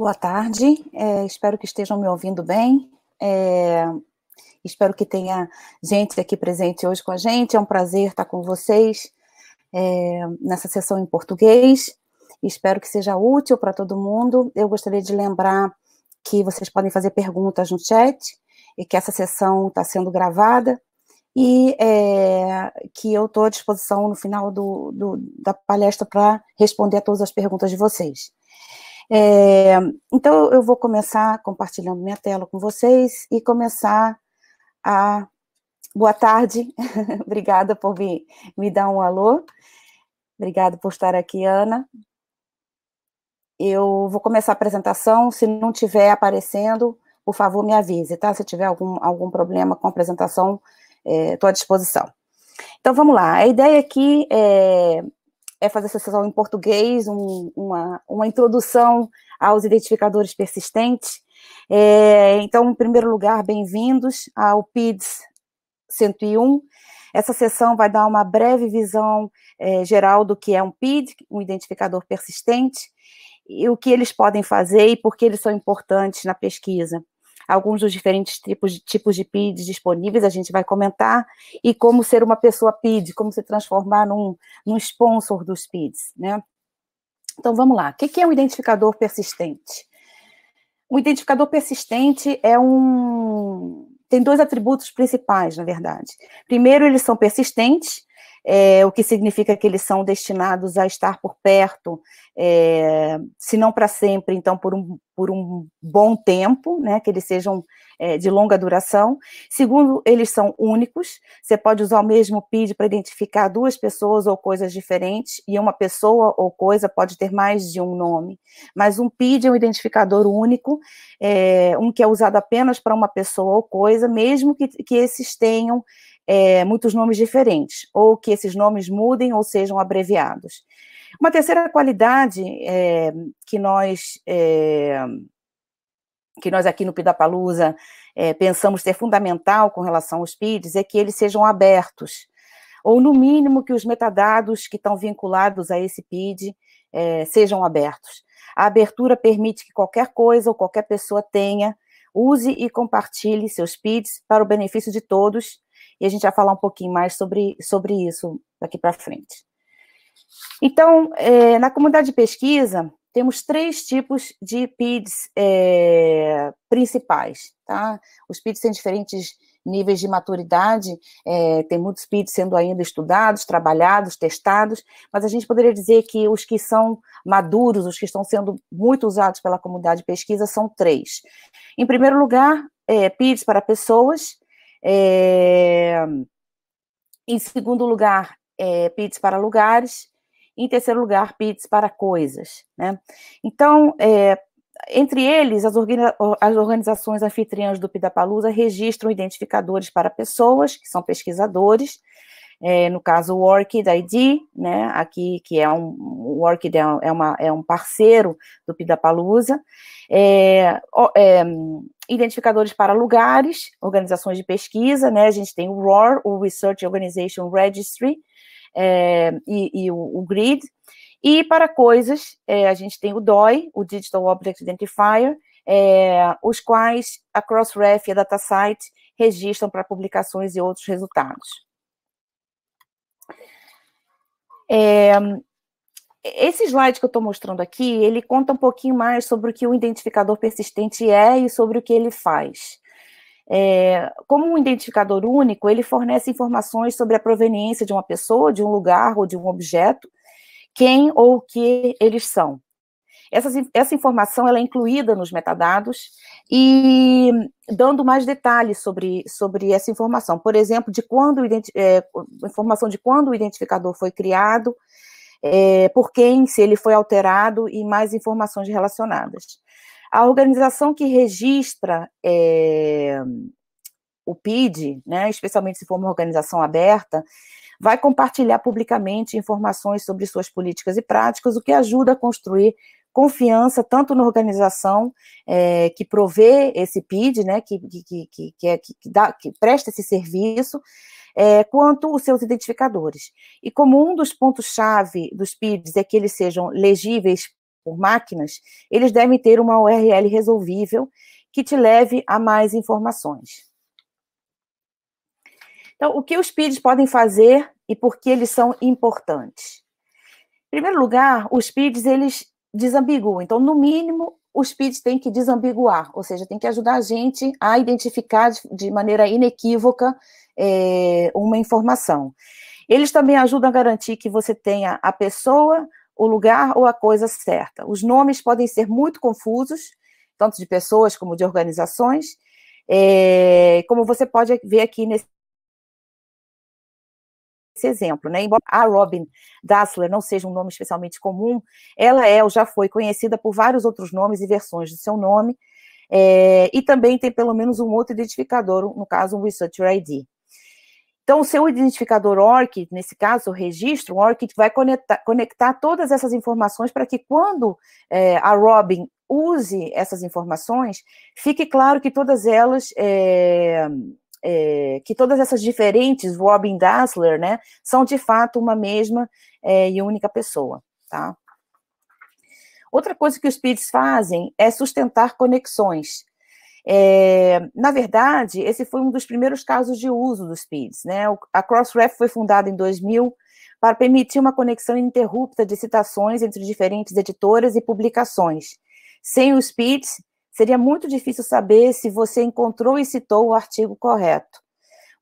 Boa tarde, é, espero que estejam me ouvindo bem. É, espero que tenha gente aqui presente hoje com a gente. É um prazer estar com vocês é, nessa sessão em português. Espero que seja útil para todo mundo. Eu gostaria de lembrar que vocês podem fazer perguntas no chat e que essa sessão está sendo gravada e é, que eu estou à disposição no final do, do, da palestra para responder a todas as perguntas de vocês. É, então, eu vou começar compartilhando minha tela com vocês e começar a. Boa tarde, obrigada por me, me dar um alô, obrigada por estar aqui, Ana. Eu vou começar a apresentação, se não estiver aparecendo, por favor, me avise, tá? Se tiver algum, algum problema com a apresentação, estou é, à disposição. Então, vamos lá. A ideia aqui é é fazer essa sessão em português, um, uma, uma introdução aos identificadores persistentes. É, então, em primeiro lugar, bem-vindos ao PIDS 101. Essa sessão vai dar uma breve visão é, geral do que é um PID, um identificador persistente, e o que eles podem fazer e por que eles são importantes na pesquisa alguns dos diferentes tipos, tipos de PIDs disponíveis, a gente vai comentar, e como ser uma pessoa PID, como se transformar num, num sponsor dos PIDs, né? Então, vamos lá. O que é um identificador persistente? Um identificador persistente é um... Tem dois atributos principais, na verdade. Primeiro, eles são persistentes, é, o que significa que eles são destinados a estar por perto, é, se não para sempre, então por um, por um bom tempo, né, que eles sejam é, de longa duração. Segundo, eles são únicos, você pode usar o mesmo PID para identificar duas pessoas ou coisas diferentes, e uma pessoa ou coisa pode ter mais de um nome, mas um PID é um identificador único, é, um que é usado apenas para uma pessoa ou coisa, mesmo que, que esses tenham é, muitos nomes diferentes, ou que esses nomes mudem ou sejam abreviados. Uma terceira qualidade é, que nós é, que nós aqui no Pidapalusa é, pensamos ser fundamental com relação aos PIDs é que eles sejam abertos, ou no mínimo que os metadados que estão vinculados a esse PID é, sejam abertos. A abertura permite que qualquer coisa ou qualquer pessoa tenha, use e compartilhe seus PIDs para o benefício de todos, e a gente vai falar um pouquinho mais sobre, sobre isso daqui para frente. Então, é, na comunidade de pesquisa, temos três tipos de PIDs é, principais, tá? Os PIDs têm diferentes níveis de maturidade, é, tem muitos PIDs sendo ainda estudados, trabalhados, testados, mas a gente poderia dizer que os que são maduros, os que estão sendo muito usados pela comunidade de pesquisa, são três. Em primeiro lugar, é, PIDs para pessoas, é... Em segundo lugar, é, PITs para lugares. Em terceiro lugar, PITs para coisas. Né? Então, é, entre eles, as, organiza as organizações anfitriãs do Pidapalusa registram identificadores para pessoas, que são pesquisadores, é, no caso o Orchid ID, né, aqui que é um, o Orchid é, é uma, é um parceiro do Pidapalusa, é, é, identificadores para lugares, organizações de pesquisa, né? A gente tem o ROR, o Research Organization Registry, é, e, e, o, o GRID. E para coisas, é, a gente tem o DOI, o Digital Object Identifier, é, os quais a Crossref e a DataSite registram para publicações e outros resultados. É, esse slide que eu estou mostrando aqui, ele conta um pouquinho mais sobre o que o identificador persistente é e sobre o que ele faz. É, como um identificador único, ele fornece informações sobre a proveniência de uma pessoa, de um lugar ou de um objeto, quem ou o que eles são. essa informação é incluída nos metadados e dando mais detalhes sobre, sobre essa informação. Por exemplo, de quando é, informação de quando o identificador foi criado, é, por quem, se ele foi alterado e mais informações relacionadas. A organização que registra é, o PID, né, especialmente se for uma organização aberta, vai compartilhar publicamente informações sobre suas políticas e práticas, o que ajuda a construir confiança tanto na organização é, que provê esse PID, né, que, que, que, que, é, que, dá, que presta esse serviço, é, quanto os seus identificadores. E como um dos pontos-chave dos PIDs é que eles sejam legíveis por máquinas, eles devem ter uma URL resolvível que te leve a mais informações. Então, o que os PIDs podem fazer e por que eles são importantes? Em primeiro lugar, os PIDs, eles desambiguam. Então, no mínimo, os PIDs têm que desambiguar, ou seja, tem que ajudar a gente a identificar de maneira inequívoca é, uma informação. Eles também ajudam a garantir que você tenha a pessoa, o lugar ou a coisa certa. Os nomes podem ser muito confusos, tanto de pessoas como de organizações, é, como você pode ver aqui nesse esse exemplo, né? Embora a Robin Dassler não seja um nome especialmente comum, ela é ou já foi conhecida por vários outros nomes e versões do seu nome, é, e também tem pelo menos um outro identificador, no caso um Research ID. Então, o seu identificador ORCID, nesse caso, o registro, o ORCID vai conectar, conectar todas essas informações para que quando é, a Robin use essas informações, fique claro que todas elas é, é, que todas essas diferentes Robin Dassler, né, são de fato uma mesma é, e única pessoa, tá? Outra coisa que os PIDs fazem é sustentar conexões. É, na verdade, esse foi um dos primeiros casos de uso dos PIDs. Né? A Crossref foi fundada em 2000 para permitir uma conexão ininterrupta de citações entre diferentes editoras e publicações. Sem os PIDs, seria muito difícil saber se você encontrou e citou o artigo correto.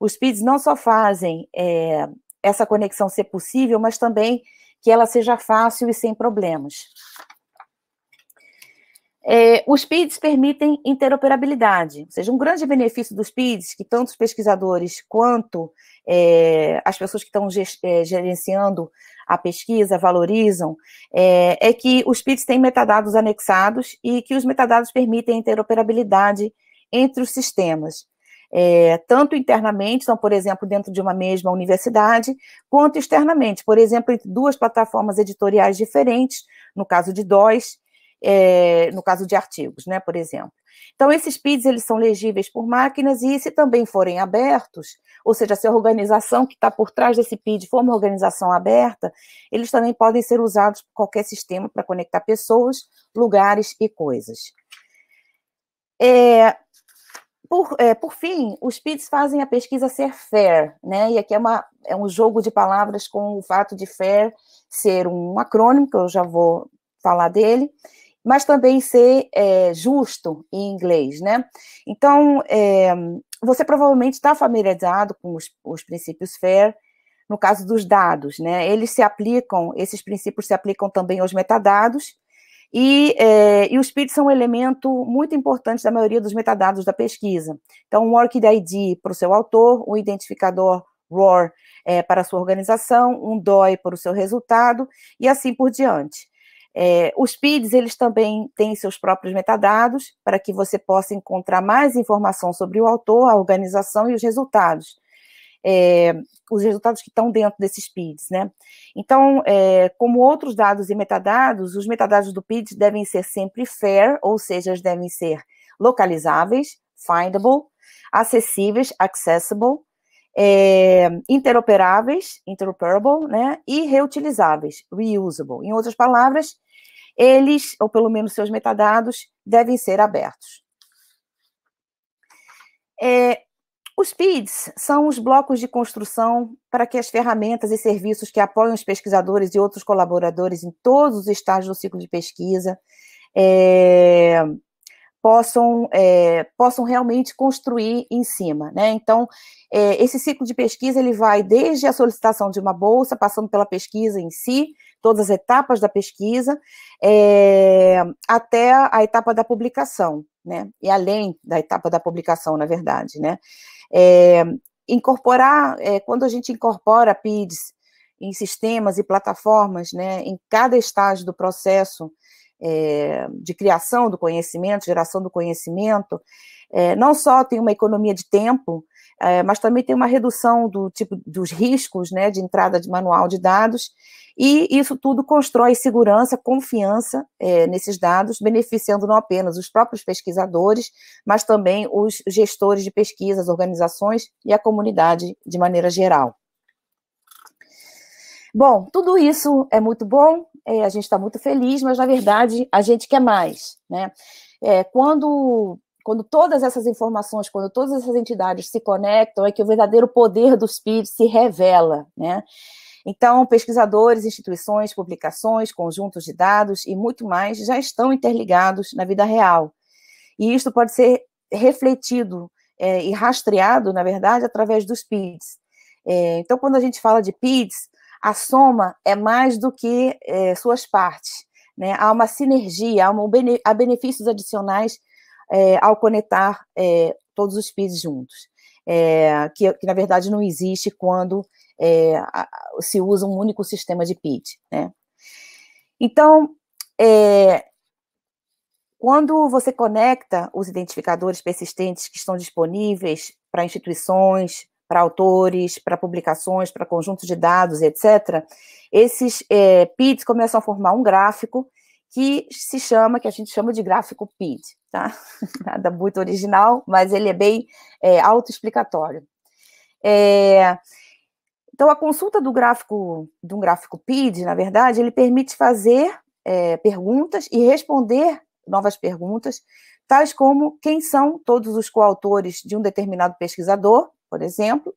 Os PIDs não só fazem é, essa conexão ser possível, mas também que ela seja fácil e sem problemas. É, os PIDs permitem interoperabilidade, ou seja, um grande benefício dos PIDs, que tanto os pesquisadores quanto é, as pessoas que estão é, gerenciando a pesquisa valorizam, é, é que os PIDs têm metadados anexados e que os metadados permitem interoperabilidade entre os sistemas. É, tanto internamente, então, por exemplo, dentro de uma mesma universidade, quanto externamente, por exemplo, entre duas plataformas editoriais diferentes, no caso de dois é, no caso de artigos, né, por exemplo. Então, esses PIDs eles são legíveis por máquinas e, se também forem abertos, ou seja, se a organização que está por trás desse PID for uma organização aberta, eles também podem ser usados por qualquer sistema para conectar pessoas, lugares e coisas. É, por, é, por, fim, os PIDs fazem a pesquisa ser fair, né? E aqui é, uma, é um jogo de palavras com o fato de fair ser um acrônimo, que eu já vou falar dele, mas também ser é, justo em inglês, né? Então, é, você provavelmente está familiarizado com os, os princípios FAIR, no caso dos dados, né? Eles se aplicam, esses princípios se aplicam também aos metadados, e, é, e os PIDs são um elemento muito importante da maioria dos metadados da pesquisa. Então, um ORCID ID para o seu autor, um identificador ROAR é, para a sua organização, um DOI para o seu resultado, e assim por diante. É, os PIDs, eles também têm seus próprios metadados, para que você possa encontrar mais informação sobre o autor, a organização e os resultados. É, os resultados que estão dentro desses PIDs, né? Então, é, como outros dados e metadados, os metadados do PID devem ser sempre fair, ou seja, devem ser localizáveis, findable, acessíveis, accessible, é, interoperáveis, interoperable, né, e reutilizáveis, reusable. Em outras palavras, eles, ou pelo menos seus metadados, devem ser abertos. É, os PIDs são os blocos de construção para que as ferramentas e serviços que apoiam os pesquisadores e outros colaboradores em todos os estágios do ciclo de pesquisa é, possam, é, possam realmente construir em cima. Né? Então, é, esse ciclo de pesquisa ele vai desde a solicitação de uma bolsa, passando pela pesquisa em si, todas as etapas da pesquisa, é, até a etapa da publicação, né? e além da etapa da publicação, na verdade. Né? É, incorporar, é, quando a gente incorpora PIDs em sistemas e plataformas, né, em cada estágio do processo, é, de criação do conhecimento, geração do conhecimento, é, não só tem uma economia de tempo, é, mas também tem uma redução do tipo dos riscos né, de entrada de manual de dados, e isso tudo constrói segurança, confiança nesses dados, beneficiando não apenas os próprios pesquisadores, mas também os gestores de pesquisas, organizações e a comunidade de maneira geral. Bom, tudo isso é muito bom, é, a gente está muito feliz, mas na verdade a gente quer mais. Né? É, quando, quando todas essas informações, quando todas essas entidades se conectam, é que o verdadeiro poder do PIDs se revela. Né? Então, pesquisadores, instituições, publicações, conjuntos de dados e muito mais já estão interligados na vida real. E isso pode ser refletido é, e rastreado, na verdade, através dos PIDs. É, então, quando a gente fala de PIDs, a soma é mais do que é, suas partes. Né? Há uma sinergia, há, há benefícios adicionais é, ao conectar é, todos os PIDs juntos, que, que, na verdade não existe quando se usa um único sistema de PID. Né? Então, quando você conecta os identificadores persistentes que estão disponíveis para instituições, para autores, para publicações, para conjuntos de dados, etc., esses é, PIDs começam a formar um gráfico que se chama, que a gente chama de gráfico PID, tá? Nada muito original, mas ele é bem é, autoexplicatório. É, então, a consulta do gráfico, de um gráfico PID, na verdade, ele permite fazer é, perguntas e responder novas perguntas, tais como quem são todos os coautores de um determinado pesquisador, por exemplo.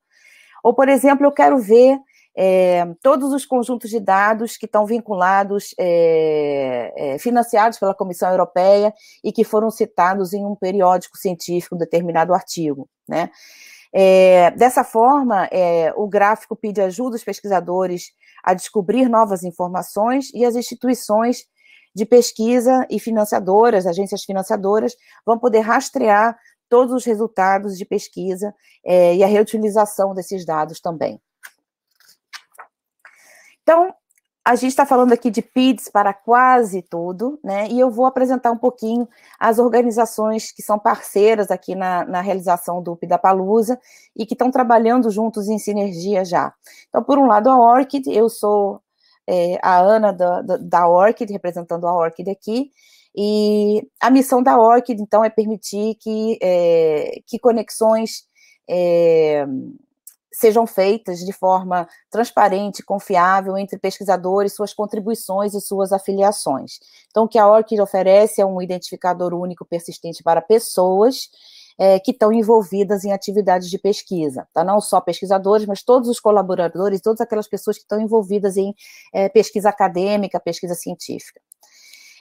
Ou, por exemplo, eu quero ver é, todos os conjuntos de dados que estão vinculados, é, é, financiados pela Comissão Europeia e que foram citados em um periódico científico, um determinado artigo. Né? É, dessa forma, é, o gráfico pede ajuda aos pesquisadores a descobrir novas informações e as instituições de pesquisa e financiadoras, agências financiadoras, vão poder rastrear todos os resultados de pesquisa é, e a reutilização desses dados também. Então, a gente está falando aqui de PIDs para quase tudo, né? E eu vou apresentar um pouquinho as organizações que são parceiras aqui na, na realização do Pidapalusa e que estão trabalhando juntos em sinergia já. Então, por um lado, a ORCID, eu sou é, a Ana da, da, da ORCID, representando a ORCID aqui, e a missão da ORCID, então, é permitir que, é, que conexões é, sejam feitas de forma transparente, confiável entre pesquisadores, suas contribuições e suas afiliações. Então, o que a ORCID oferece é um identificador único persistente para pessoas é, que estão envolvidas em atividades de pesquisa, tá? não só pesquisadores, mas todos os colaboradores, todas aquelas pessoas que estão envolvidas em é, pesquisa acadêmica, pesquisa científica.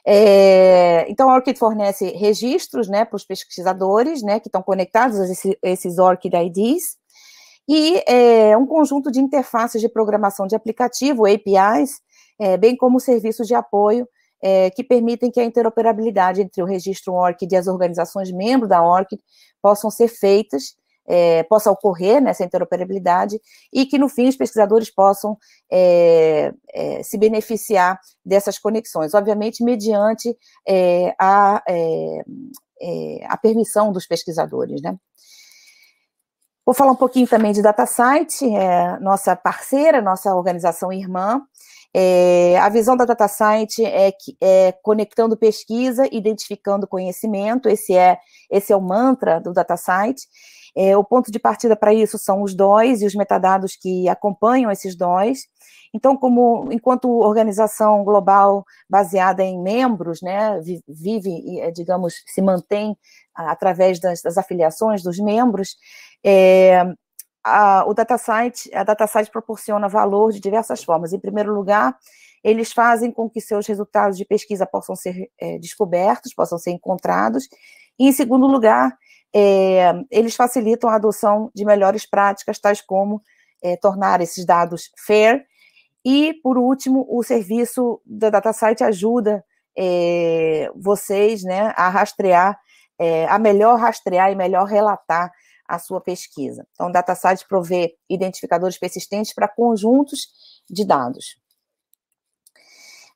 É, então, a ORCID fornece registros né, para os pesquisadores né, que estão conectados a esse, esses ORCID IDs e é, um conjunto de interfaces de programação de aplicativo, APIs, é, bem como serviços de apoio é, que permitem que a interoperabilidade entre o registro ORCID e as organizações membros da ORCID possam ser feitas é, possa ocorrer nessa né, interoperabilidade e que, no fim, os pesquisadores possam é, é, se beneficiar dessas conexões, obviamente, mediante é, a, é, é, a permissão dos pesquisadores, né? Vou falar um pouquinho também de DataSite, nossa parceira, nossa organização irmã. É, a visão da DataSite é, que, é conectando pesquisa, identificando conhecimento, esse é, esse é o mantra do DataSite. É, o ponto de partida para isso são os DOIs e os metadados que acompanham esses DOIs. Então, como enquanto organização global baseada em membros, né, vive, eh, digamos, se mantém através das, das afiliações dos membros, é, a, o DataSite, a proporciona valor de diversas formas. Em primeiro lugar, eles fazem com que seus resultados de pesquisa possam ser é, descobertos, possam ser encontrados, e, em segundo lugar, é, eles facilitam a adoção de melhores práticas, tais como é, tornar esses dados fair. E, por último, o serviço da DataSite ajuda é, vocês né, a rastrear, é, a melhor rastrear e melhor relatar a sua pesquisa. Então, o DataSite provê identificadores persistentes para conjuntos de dados.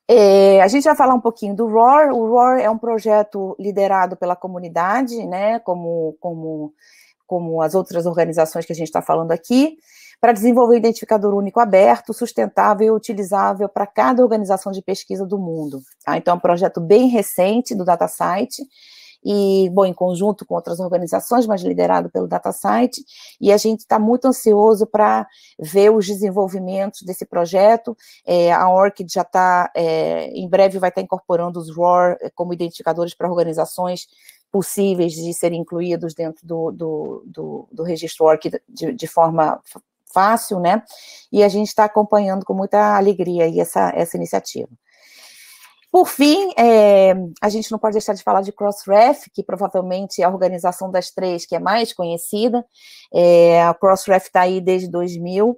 É, a gente vai falar um pouquinho do ROAR. O ROAR é um projeto liderado pela comunidade, né, como, como, como as outras organizações que a gente está falando aqui, para desenvolver um identificador único aberto, sustentável e utilizável para cada organização de pesquisa do mundo. Tá? Então, é um projeto bem recente do DataSite, e, bom, em conjunto com outras organizações, mas liderado pelo DataSite, e a gente está muito ansioso para ver os desenvolvimentos desse projeto. É, a ORCID já está, é, em breve vai estar tá incorporando os ROAR é, como identificadores para organizações possíveis de serem incluídos dentro do, do, do, do registro ORCID de, de forma fácil, né? E a gente está acompanhando com muita alegria essa, essa iniciativa. Por fim, é, a gente não pode deixar de falar de Crossref, que provavelmente é a organização das três que é mais conhecida. É, a Crossref está aí desde 2000.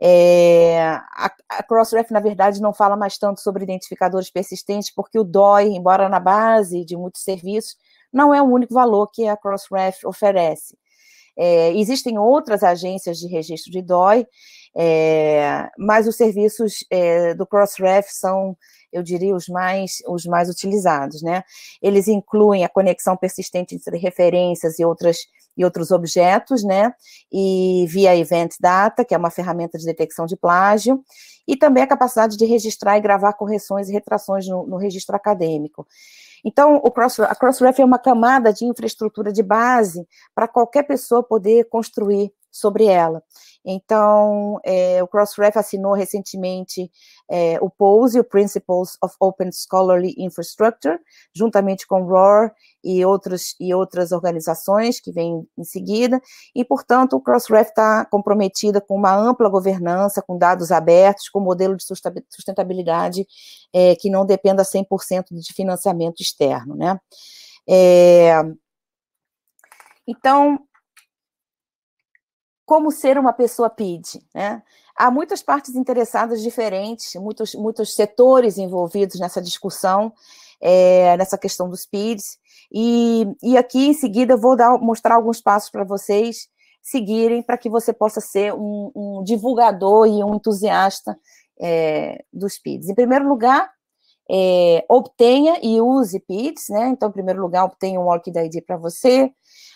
É, a, a Crossref, na verdade, não fala mais tanto sobre identificadores persistentes, porque o DOI, embora na base de muitos serviços, não é o único valor que a Crossref oferece. É, existem outras agências de registro de DOI, é, mas os serviços é, do Crossref são eu diria, os mais, os mais utilizados. Né? Eles incluem a conexão persistente entre referências e, outras, e outros objetos, né? e via Event Data, que é uma ferramenta de detecção de plágio, e também a capacidade de registrar e gravar correções e retrações no, no registro acadêmico. Então, o cross, a Crossref é uma camada de infraestrutura de base para qualquer pessoa poder construir sobre ela. Então, é, o Crossref assinou recentemente é, o POSE, o Principles of Open Scholarly Infrastructure, juntamente com o ROAR e, outros, e outras organizações que vêm em seguida, e, portanto, o Crossref está comprometida com uma ampla governança, com dados abertos, com um modelo de sustentabilidade é, que não dependa 100% de financiamento externo, né? É, então, como ser uma pessoa PID. Né? Há muitas partes interessadas diferentes, muitos, muitos setores envolvidos nessa discussão, é, nessa questão dos PIDs. E, e aqui, em seguida, vou dar, mostrar alguns passos para vocês seguirem para que você possa ser um, um divulgador e um entusiasta é, dos PIDs. Em primeiro lugar, é, obtenha e use PIDs, né? Então, em primeiro lugar, obtenha um ORCID ID para você,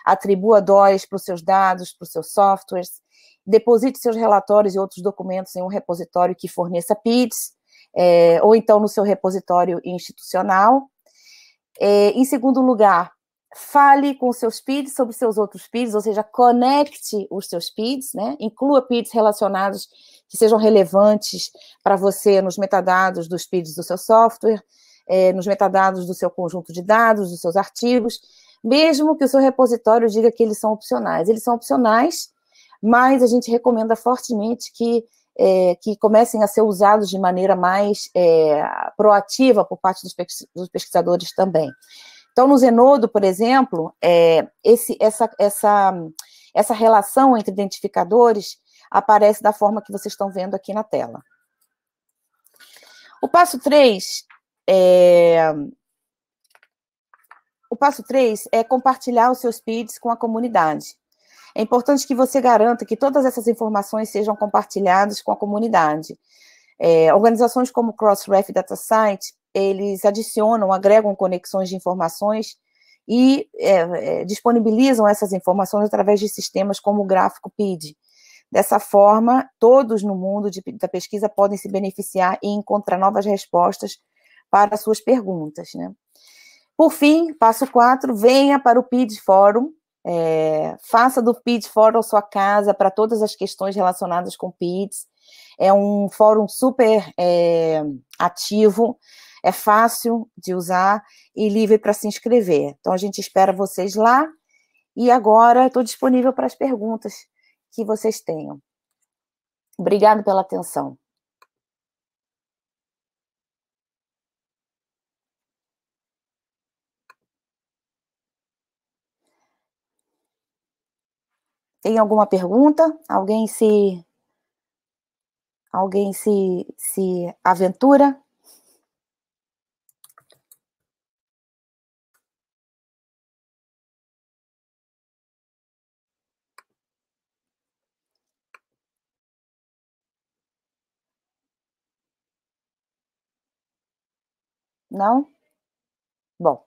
atribua DOIs para os seus dados, para os seus softwares, deposite seus relatórios e outros documentos em um repositório que forneça PIDs, é, ou então no seu repositório institucional. É, em segundo lugar, fale com seus PIDs sobre seus outros PIDs, ou seja, conecte os seus PIDs, né? inclua PIDs relacionados que sejam relevantes para você nos metadados dos PIDs do seu software, é, nos metadados do seu conjunto de dados, dos seus artigos, mesmo que o seu repositório diga que eles são opcionais. Eles são opcionais, mas a gente recomenda fortemente que, é, que comecem a ser usados de maneira mais é, proativa por parte dos pesquisadores também. Então, no Zenodo, por exemplo, é, esse, essa, essa, essa relação entre identificadores aparece da forma que vocês estão vendo aqui na tela. O passo 3 é... O passo 3 é compartilhar os seus PIDs com a comunidade. É importante que você garanta que todas essas informações sejam compartilhadas com a comunidade. É, organizações como o Crossref Data Site eles adicionam, agregam conexões de informações e é, é, disponibilizam essas informações através de sistemas como o gráfico PID. Dessa forma, todos no mundo de, da pesquisa podem se beneficiar e encontrar novas respostas para suas perguntas. Né? Por fim, passo 4, venha para o PID Fórum, é, faça do PID Fórum sua casa para todas as questões relacionadas com PIDs. É um fórum super é, ativo, é fácil de usar e livre para se inscrever. Então a gente espera vocês lá e agora estou disponível para as perguntas que vocês tenham. Obrigado pela atenção. Tem alguma pergunta? Alguém se alguém se se aventura? Não? Bom.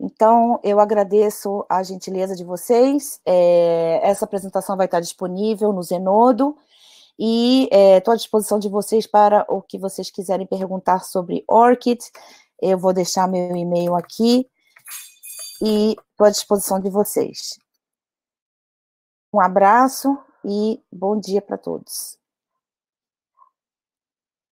Então, eu agradeço a gentileza de vocês. É, essa apresentação vai estar disponível no Zenodo e eh, estou é, à disposição de vocês para o que vocês quiserem perguntar sobre ORCID. Eu vou deixar meu e-mail aqui e estou à disposição de vocês. Um abraço e bom dia para todos.